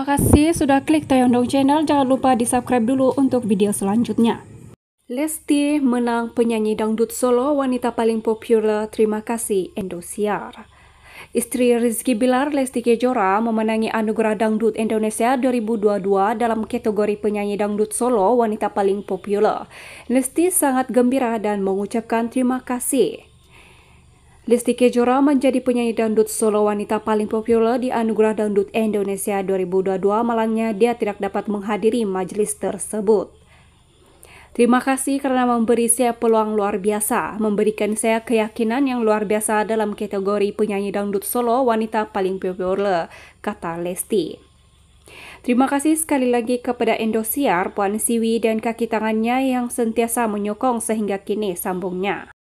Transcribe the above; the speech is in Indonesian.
Terima kasih sudah klik Tayondong Channel, jangan lupa di subscribe dulu untuk video selanjutnya. Lesti menang penyanyi dangdut solo wanita paling populer Terima Kasih Indosiar. Istri Rizky Bilar, Lesti Kejora, memenangi Anugerah Dangdut Indonesia 2022 dalam kategori penyanyi dangdut solo wanita paling populer. Lesti sangat gembira dan mengucapkan terima kasih. Listi Kejora menjadi penyanyi dangdut solo wanita paling populer di Anugerah Dangdut Indonesia 2022, malangnya dia tidak dapat menghadiri majelis tersebut. Terima kasih karena memberi saya peluang luar biasa, memberikan saya keyakinan yang luar biasa dalam kategori penyanyi dangdut solo wanita paling populer, kata Lesti. Terima kasih sekali lagi kepada Indosiar, Puan Siwi, dan kaki tangannya yang sentiasa menyokong sehingga kini sambungnya.